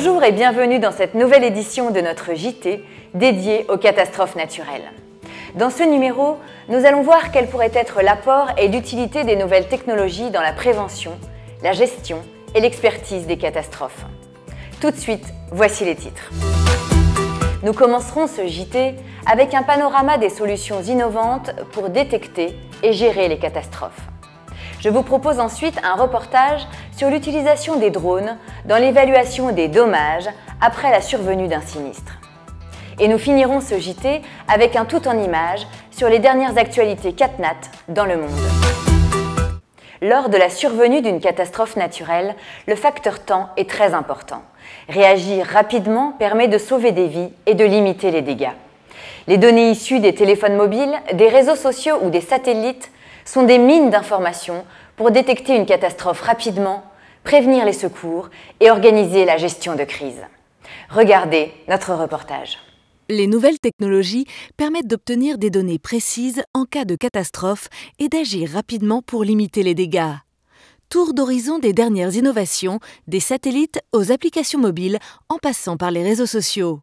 Bonjour et bienvenue dans cette nouvelle édition de notre JT dédiée aux catastrophes naturelles. Dans ce numéro, nous allons voir quel pourrait être l'apport et l'utilité des nouvelles technologies dans la prévention, la gestion et l'expertise des catastrophes. Tout de suite, voici les titres. Nous commencerons ce JT avec un panorama des solutions innovantes pour détecter et gérer les catastrophes. Je vous propose ensuite un reportage sur l'utilisation des drones dans l'évaluation des dommages après la survenue d'un sinistre. Et nous finirons ce JT avec un tout en images sur les dernières actualités CatNat dans le monde. Lors de la survenue d'une catastrophe naturelle, le facteur temps est très important. Réagir rapidement permet de sauver des vies et de limiter les dégâts. Les données issues des téléphones mobiles, des réseaux sociaux ou des satellites sont des mines d'informations pour détecter une catastrophe rapidement, prévenir les secours et organiser la gestion de crise. Regardez notre reportage. Les nouvelles technologies permettent d'obtenir des données précises en cas de catastrophe et d'agir rapidement pour limiter les dégâts. Tour d'horizon des dernières innovations, des satellites aux applications mobiles en passant par les réseaux sociaux.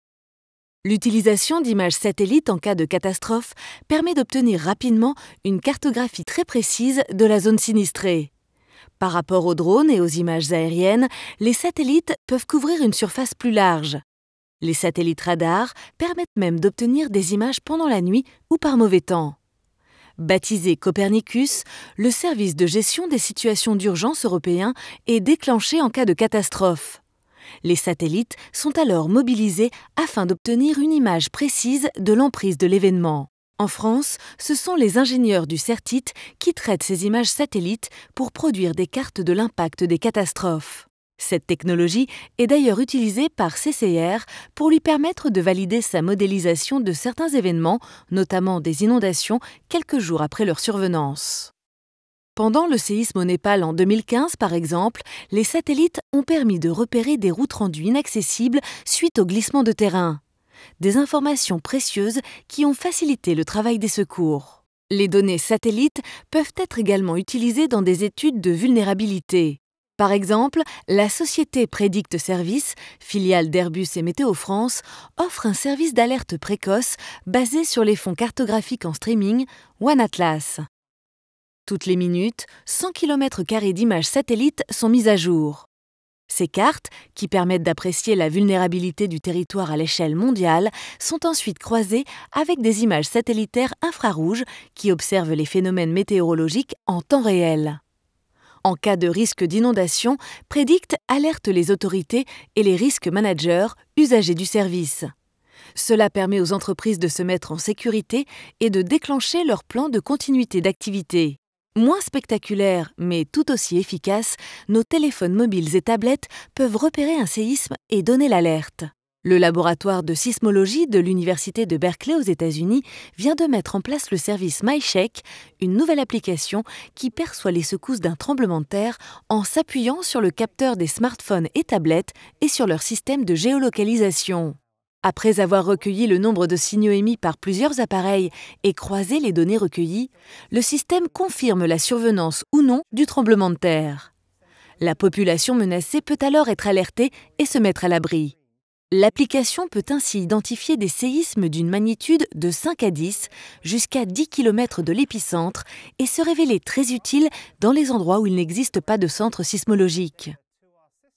L'utilisation d'images satellites en cas de catastrophe permet d'obtenir rapidement une cartographie très précise de la zone sinistrée. Par rapport aux drones et aux images aériennes, les satellites peuvent couvrir une surface plus large. Les satellites radars permettent même d'obtenir des images pendant la nuit ou par mauvais temps. Baptisé Copernicus, le service de gestion des situations d'urgence européen est déclenché en cas de catastrophe. Les satellites sont alors mobilisés afin d'obtenir une image précise de l'emprise de l'événement. En France, ce sont les ingénieurs du CERTIT qui traitent ces images satellites pour produire des cartes de l'impact des catastrophes. Cette technologie est d'ailleurs utilisée par CCR pour lui permettre de valider sa modélisation de certains événements, notamment des inondations, quelques jours après leur survenance. Pendant le séisme au Népal en 2015, par exemple, les satellites ont permis de repérer des routes rendues inaccessibles suite au glissement de terrain. Des informations précieuses qui ont facilité le travail des secours. Les données satellites peuvent être également utilisées dans des études de vulnérabilité. Par exemple, la société Predict Service, filiale d'Airbus et Météo France, offre un service d'alerte précoce basé sur les fonds cartographiques en streaming OneAtlas. Toutes les minutes, 100 km d'images satellites sont mises à jour. Ces cartes, qui permettent d'apprécier la vulnérabilité du territoire à l'échelle mondiale, sont ensuite croisées avec des images satellitaires infrarouges qui observent les phénomènes météorologiques en temps réel. En cas de risque d'inondation, PREDICT alerte les autorités et les risques managers, usagers du service. Cela permet aux entreprises de se mettre en sécurité et de déclencher leur plan de continuité d'activité. Moins spectaculaires, mais tout aussi efficaces, nos téléphones mobiles et tablettes peuvent repérer un séisme et donner l'alerte. Le laboratoire de sismologie de l'Université de Berkeley aux États-Unis vient de mettre en place le service MyShake, une nouvelle application qui perçoit les secousses d'un tremblement de terre en s'appuyant sur le capteur des smartphones et tablettes et sur leur système de géolocalisation. Après avoir recueilli le nombre de signaux émis par plusieurs appareils et croisé les données recueillies, le système confirme la survenance ou non du tremblement de terre. La population menacée peut alors être alertée et se mettre à l'abri. L'application peut ainsi identifier des séismes d'une magnitude de 5 à 10 jusqu'à 10 km de l'épicentre et se révéler très utile dans les endroits où il n'existe pas de centre sismologique.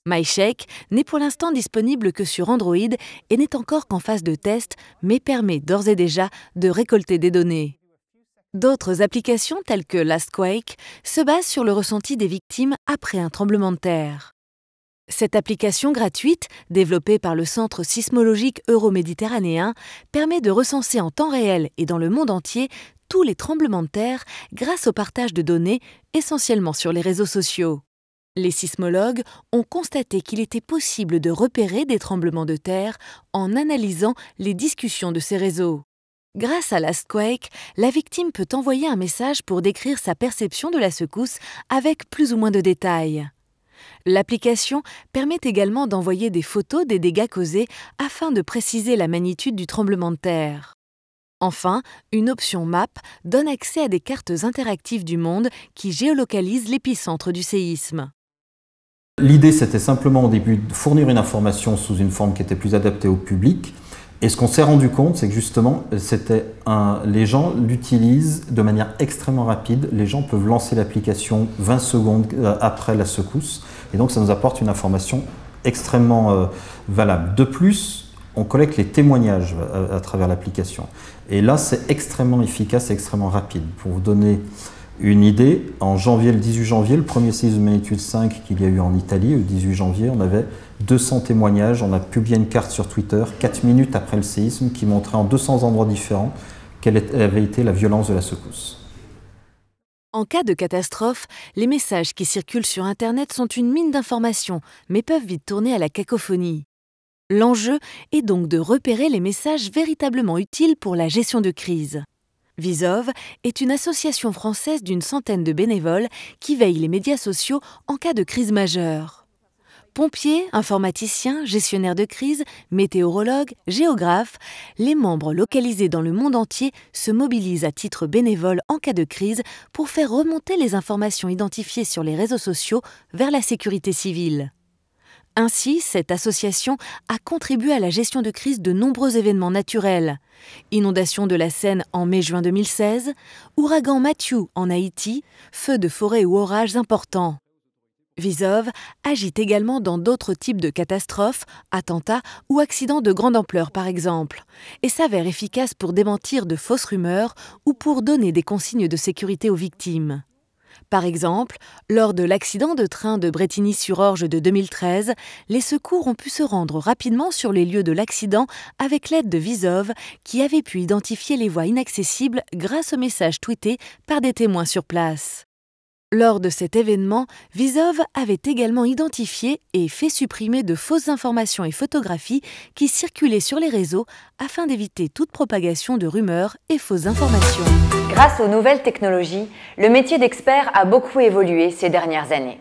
MyShake n'est pour l'instant disponible que sur Android et n'est encore qu'en phase de test, mais permet d'ores et déjà de récolter des données. D'autres applications telles que LastQuake se basent sur le ressenti des victimes après un tremblement de terre. Cette application gratuite, développée par le Centre sismologique euroméditerranéen, permet de recenser en temps réel et dans le monde entier tous les tremblements de terre grâce au partage de données essentiellement sur les réseaux sociaux. Les sismologues ont constaté qu'il était possible de repérer des tremblements de terre en analysant les discussions de ces réseaux. Grâce à l'Astquake, la victime peut envoyer un message pour décrire sa perception de la secousse avec plus ou moins de détails. L'application permet également d'envoyer des photos des dégâts causés afin de préciser la magnitude du tremblement de terre. Enfin, une option Map donne accès à des cartes interactives du monde qui géolocalisent l'épicentre du séisme. L'idée, c'était simplement au début de fournir une information sous une forme qui était plus adaptée au public. Et ce qu'on s'est rendu compte, c'est que justement, c'était les gens l'utilisent de manière extrêmement rapide. Les gens peuvent lancer l'application 20 secondes euh, après la secousse. Et donc, ça nous apporte une information extrêmement euh, valable. De plus, on collecte les témoignages à, euh, à travers l'application. Et là, c'est extrêmement efficace et extrêmement rapide. Pour vous donner une idée, en janvier, le 18 janvier, le premier séisme magnitude 5 qu'il y a eu en Italie, le 18 janvier, on avait 200 témoignages, on a publié une carte sur Twitter, 4 minutes après le séisme, qui montrait en 200 endroits différents quelle avait été la violence de la secousse. En cas de catastrophe, les messages qui circulent sur Internet sont une mine d'informations, mais peuvent vite tourner à la cacophonie. L'enjeu est donc de repérer les messages véritablement utiles pour la gestion de crise. Visov est une association française d'une centaine de bénévoles qui veille les médias sociaux en cas de crise majeure. Pompiers, informaticiens, gestionnaires de crise, météorologues, géographes, les membres localisés dans le monde entier se mobilisent à titre bénévole en cas de crise pour faire remonter les informations identifiées sur les réseaux sociaux vers la sécurité civile. Ainsi, cette association a contribué à la gestion de crise de nombreux événements naturels. Inondation de la Seine en mai-juin 2016, ouragan Matthew en Haïti, feux de forêt ou orages importants. Visov agit également dans d'autres types de catastrophes, attentats ou accidents de grande ampleur par exemple, et s'avère efficace pour démentir de fausses rumeurs ou pour donner des consignes de sécurité aux victimes. Par exemple, lors de l'accident de train de Bretigny-sur-Orge de 2013, les secours ont pu se rendre rapidement sur les lieux de l'accident avec l'aide de Visov, qui avait pu identifier les voies inaccessibles grâce aux messages tweetés par des témoins sur place. Lors de cet événement, Visov avait également identifié et fait supprimer de fausses informations et photographies qui circulaient sur les réseaux afin d'éviter toute propagation de rumeurs et fausses informations. Grâce aux nouvelles technologies, le métier d'expert a beaucoup évolué ces dernières années.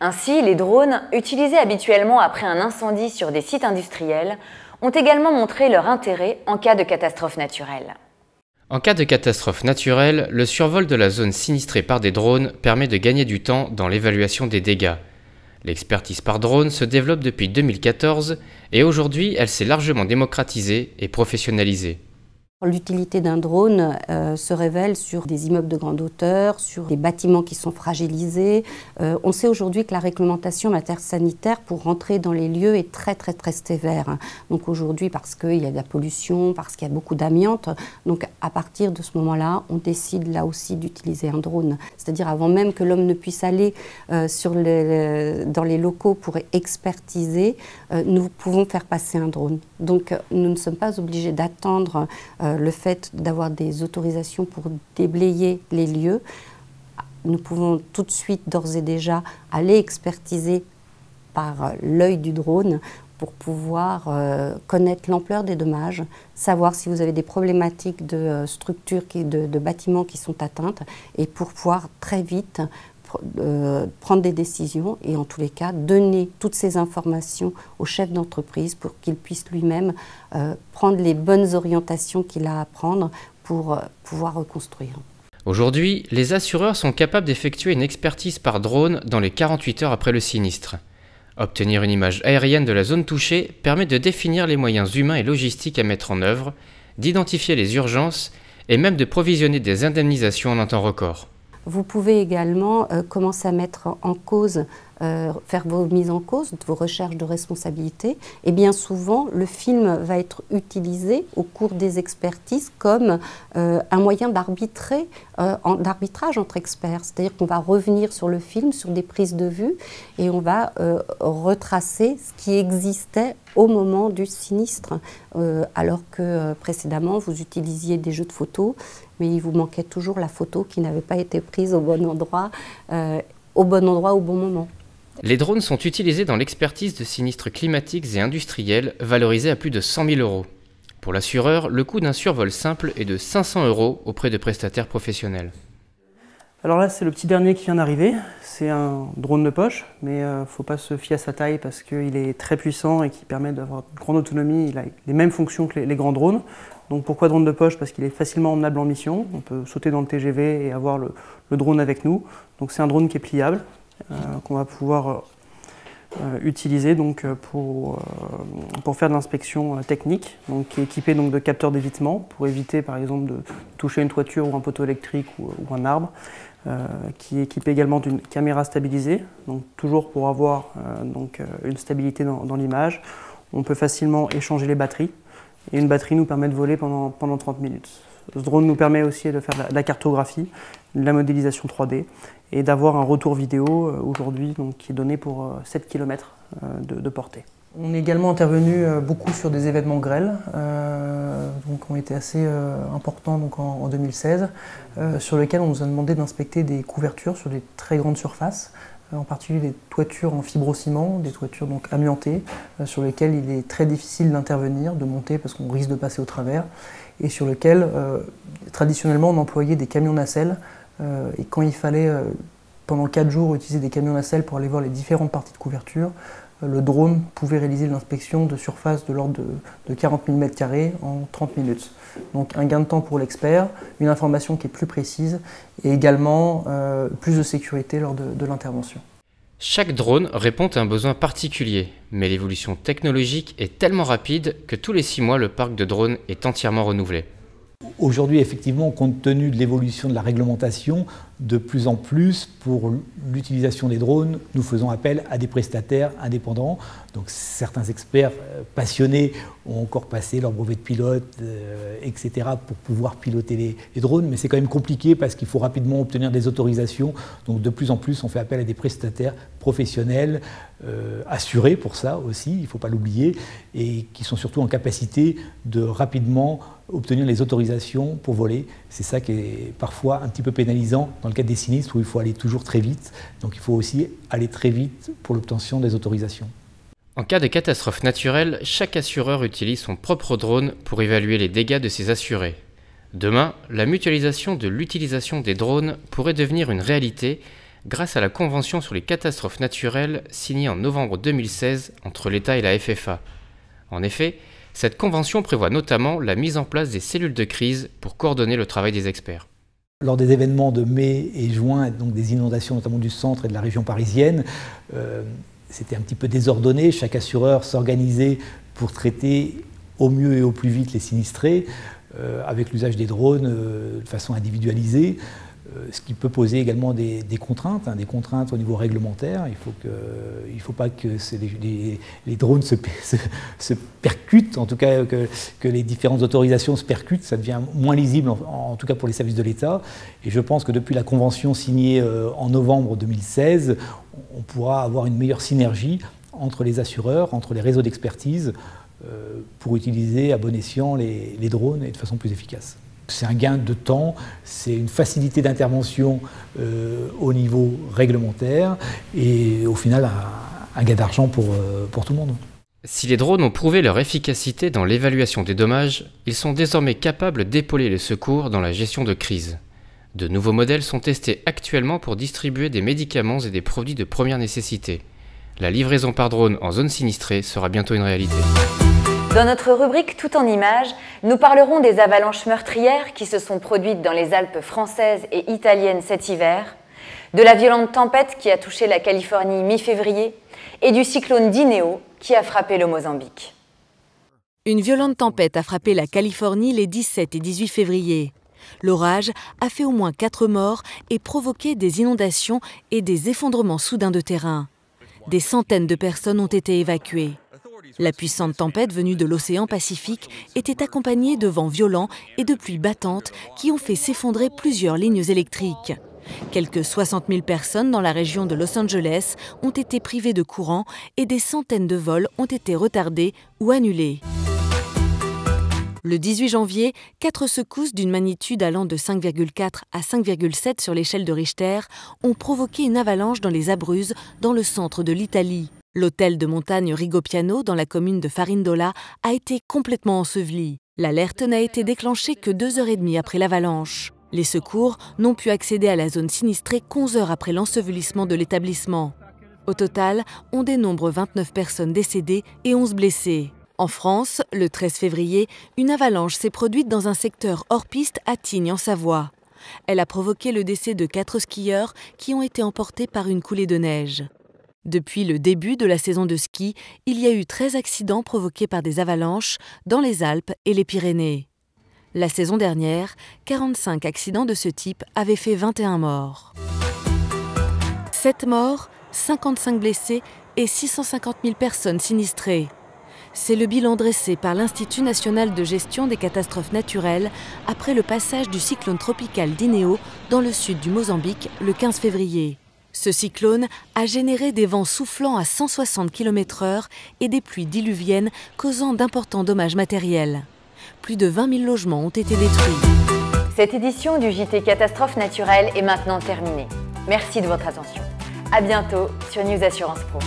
Ainsi, les drones, utilisés habituellement après un incendie sur des sites industriels, ont également montré leur intérêt en cas de catastrophe naturelle. En cas de catastrophe naturelle, le survol de la zone sinistrée par des drones permet de gagner du temps dans l'évaluation des dégâts. L'expertise par drone se développe depuis 2014 et aujourd'hui elle s'est largement démocratisée et professionnalisée. L'utilité d'un drone euh, se révèle sur des immeubles de grande hauteur, sur des bâtiments qui sont fragilisés. Euh, on sait aujourd'hui que la réglementation en matière sanitaire pour rentrer dans les lieux est très très très sévère. Donc aujourd'hui, parce qu'il y a de la pollution, parce qu'il y a beaucoup d'amiante, donc à partir de ce moment-là, on décide là aussi d'utiliser un drone. C'est-à-dire avant même que l'homme ne puisse aller euh, dans les locaux pour expertiser, nous pouvons faire passer un drone. Donc euh, nous ne sommes pas obligés d'attendre euh, le fait d'avoir des autorisations pour déblayer les lieux. Nous pouvons tout de suite, d'ores et déjà, aller expertiser par euh, l'œil du drone pour pouvoir connaître l'ampleur des dommages, savoir si vous avez des problématiques de structures, de, bâtiments qui sont atteintes, et pour pouvoir très vite euh, prendre des décisions et en tous les cas donner toutes ces informations au chef d'entreprise pour qu'il puisse lui-même euh, prendre les bonnes orientations qu'il a à prendre pour euh, pouvoir reconstruire. Aujourd'hui, les assureurs sont capables d'effectuer une expertise par drone dans les 48 heures après le sinistre. Obtenir une image aérienne de la zone touchée permet de définir les moyens humains et logistiques à mettre en œuvre, d'identifier les urgences et même de provisionner des indemnisations en un temps record. Vous pouvez également euh, commencer à mettre en cause, euh, faire vos mises en cause, vos recherches de responsabilité. Et bien souvent, le film va être utilisé au cours des expertises comme euh, un moyen d'arbitrer, d'arbitrage entre experts. C'est-à-dire qu'on va revenir sur le film, sur des prises de vue, et on va retracer ce qui existait au moment du sinistre, alors que précédemment, vous utilisiez des jeux de photos mais il vous manquait toujours la photo qui n'avait pas été prise au bon endroit, euh, au bon endroit, au bon moment. Les drones sont utilisés dans l'expertise de sinistres climatiques et industriels, valorisés à plus de 100 000 euros. Pour l'assureur, le coût d'un survol simple est de 500 euros auprès de prestataires professionnels. Alors là, c'est le petit dernier qui vient d'arriver. C'est un drone de poche, mais il euh, ne faut pas se fier à sa taille parce qu'il est très puissant et qui permet d'avoir une grande autonomie. Il a les mêmes fonctions que les grands drones, pourquoi drone de poche Parce qu'il est facilement emmenable en mission. On peut sauter dans le TGV et avoir le, drone avec nous. Donc c'est un drone qui est pliable, euh, qu'on va pouvoir euh, utiliser donc, euh, pour, pour faire de l'inspection technique, donc, est équipé donc, de capteurs d'évitement pour éviter par exemple de toucher une toiture ou un poteau électrique ou, un arbre. qui est équipé également d'une caméra stabilisée, donc toujours pour avoir donc, une stabilité dans l'image. On peut facilement échanger les batteries, et une batterie nous permet de voler pendant, 30 minutes. Ce drone nous permet aussi de faire de la cartographie, de la modélisation 3D et d'avoir un retour vidéo euh, aujourd'hui qui est donné pour 7 euh, km euh, de, portée. On est également intervenu beaucoup sur des événements grêles, qui ont été assez importants donc en, 2016, sur lesquels on nous a demandé d'inspecter des couvertures sur des très grandes surfaces, euh, en particulier des toitures en fibrociment, des toitures donc amiantées, euh, sur lesquelles il est très difficile d'intervenir, de monter parce qu'on risque de passer au travers, et sur lesquelles euh, traditionnellement on employait des camions nacelles, et quand il fallait pendant 4 jours utiliser des camions nacelles pour aller voir les différentes parties de couverture, le drone pouvait réaliser l'inspection de surface de l'ordre de, 40 000 m2 en 30 minutes. Donc un gain de temps pour l'expert, une information qui est plus précise et également euh, plus de sécurité lors de, de l'intervention. Chaque drone répond à un besoin particulier, mais l'évolution technologique est tellement rapide que tous les six mois, le parc de drones est entièrement renouvelé. Aujourd'hui, effectivement, compte tenu de l'évolution de la réglementation, de plus en plus, pour l'utilisation des drones, nous faisons appel à des prestataires indépendants. Donc certains experts euh, passionnés ont encore passé leur brevet de pilote, euh, etc., pour pouvoir piloter les, drones, mais c'est quand même compliqué parce qu'il faut rapidement obtenir des autorisations. Donc de plus en plus, on fait appel à des prestataires professionnels, euh, assurés pour ça aussi, il ne faut pas l'oublier, et qui sont surtout en capacité de rapidement obtenir les autorisations pour voler c'est ça qui est parfois un petit peu pénalisant dans le cas des sinistres où il faut aller toujours très vite. Donc il faut aussi aller très vite pour l'obtention des autorisations. En cas de catastrophe naturelle, chaque assureur utilise son propre drone pour évaluer les dégâts de ses assurés. Demain, la mutualisation de l'utilisation des drones pourrait devenir une réalité grâce à la Convention sur les catastrophes naturelles signée en novembre 2016 entre l'État et la FFA. En effet, cette convention prévoit notamment la mise en place des cellules de crise pour coordonner le travail des experts. Lors des événements de mai et juin, donc des inondations notamment du centre et de la région parisienne, euh, c'était un petit peu désordonné. Chaque assureur s'organisait pour traiter au mieux et au plus vite les sinistrés, euh, avec l'usage des drones euh, de façon individualisée. Euh, ce qui peut poser également des, contraintes, hein, des contraintes au niveau réglementaire. Il ne faut, faut pas que les, drones se, percutent, en tout cas que, les différentes autorisations se percutent. Ça devient moins lisible, en, tout cas pour les services de l'État. Et je pense que depuis la convention signée euh, en novembre 2016, on pourra avoir une meilleure synergie entre les assureurs, entre les réseaux d'expertise, euh, pour utiliser à bon escient les, les drones et de façon plus efficace. C'est un gain de temps, c'est une facilité d'intervention euh, au niveau réglementaire et au final un, gain d'argent pour, euh, pour tout le monde. Si les drones ont prouvé leur efficacité dans l'évaluation des dommages, ils sont désormais capables d'épauler les secours dans la gestion de crise. De nouveaux modèles sont testés actuellement pour distribuer des médicaments et des produits de première nécessité. La livraison par drone en zone sinistrée sera bientôt une réalité. Dans notre rubrique Tout en images, nous parlerons des avalanches meurtrières qui se sont produites dans les Alpes françaises et italiennes cet hiver, de la violente tempête qui a touché la Californie mi-février et du cyclone Dineo qui a frappé le Mozambique. Une violente tempête a frappé la Californie les 17 et 18 février. L'orage a fait au moins 4 morts et provoqué des inondations et des effondrements soudains de terrain. Des centaines de personnes ont été évacuées. La puissante tempête venue de l'océan Pacifique était accompagnée de vents violents et de pluies battantes qui ont fait s'effondrer plusieurs lignes électriques. Quelques 60 000 personnes dans la région de Los Angeles ont été privées de courant et des centaines de vols ont été retardés ou annulés. Le 18 janvier, quatre secousses d'une magnitude allant de 5,4 à 5,7 sur l'échelle de Richter ont provoqué une avalanche dans les Abruzzes, dans le centre de l'Italie. L'hôtel de montagne Rigopiano, dans la commune de Farindola, a été complètement enseveli. L'alerte n'a été déclenchée que deux heures et demie après l'avalanche. Les secours n'ont pu accéder à la zone sinistrée qu'onze heures après l'ensevelissement de l'établissement. Au total, on dénombre 29 personnes décédées et 11 blessées. En France, le 13 février, une avalanche s'est produite dans un secteur hors piste à Tignes en Savoie. Elle a provoqué le décès de quatre skieurs qui ont été emportés par une coulée de neige. Depuis le début de la saison de ski, il y a eu 13 accidents provoqués par des avalanches dans les Alpes et les Pyrénées. La saison dernière, 45 accidents de ce type avaient fait 21 morts. 7 morts, 55 blessés et 650 000 personnes sinistrées. C'est le bilan dressé par l'Institut national de gestion des catastrophes naturelles après le passage du cyclone tropical d'Inéo dans le sud du Mozambique le 15 février. Ce cyclone a généré des vents soufflant à 160 km/h et des pluies diluviennes causant d'importants dommages matériels. Plus de 20 000 logements ont été détruits. Cette édition du JT Catastrophe Naturelle est maintenant terminée. Merci de votre attention. A bientôt sur News Assurance Pro.